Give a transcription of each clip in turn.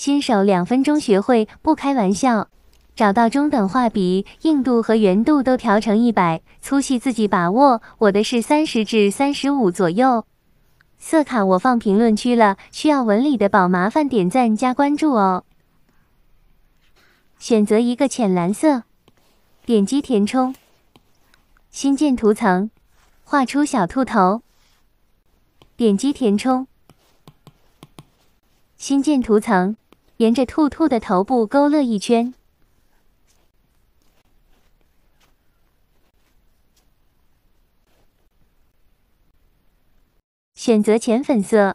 新手两分钟学会，不开玩笑。找到中等画笔，硬度和圆度都调成一百，粗细自己把握。我的是三十至三十五左右。色卡我放评论区了，需要纹理的宝麻烦点赞加关注哦。选择一个浅蓝色，点击填充。新建图层，画出小兔头。点击填充。新建图层。沿着兔兔的头部勾勒一圈，选择浅粉色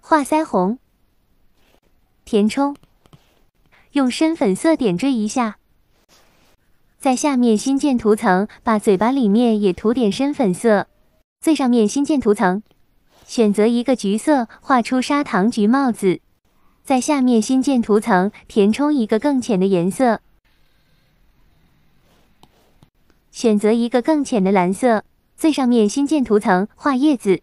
画腮红，填充，用深粉色点缀一下。在下面新建图层，把嘴巴里面也涂点深粉色。最上面新建图层，选择一个橘色画出砂糖橘帽子。在下面新建图层，填充一个更浅的颜色，选择一个更浅的蓝色。最上面新建图层，画叶子，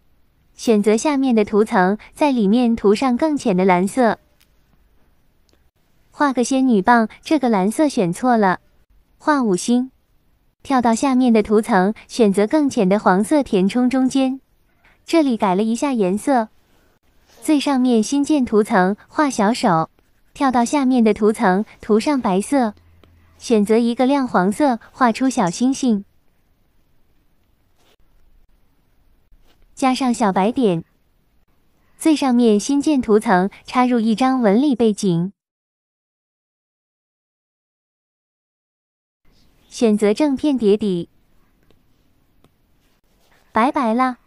选择下面的图层，在里面涂上更浅的蓝色。画个仙女棒，这个蓝色选错了。画五星，跳到下面的图层，选择更浅的黄色填充中间。这里改了一下颜色。最上面新建图层，画小手，跳到下面的图层，涂上白色，选择一个亮黄色，画出小星星，加上小白点。最上面新建图层，插入一张纹理背景，选择正片叠底。拜拜啦。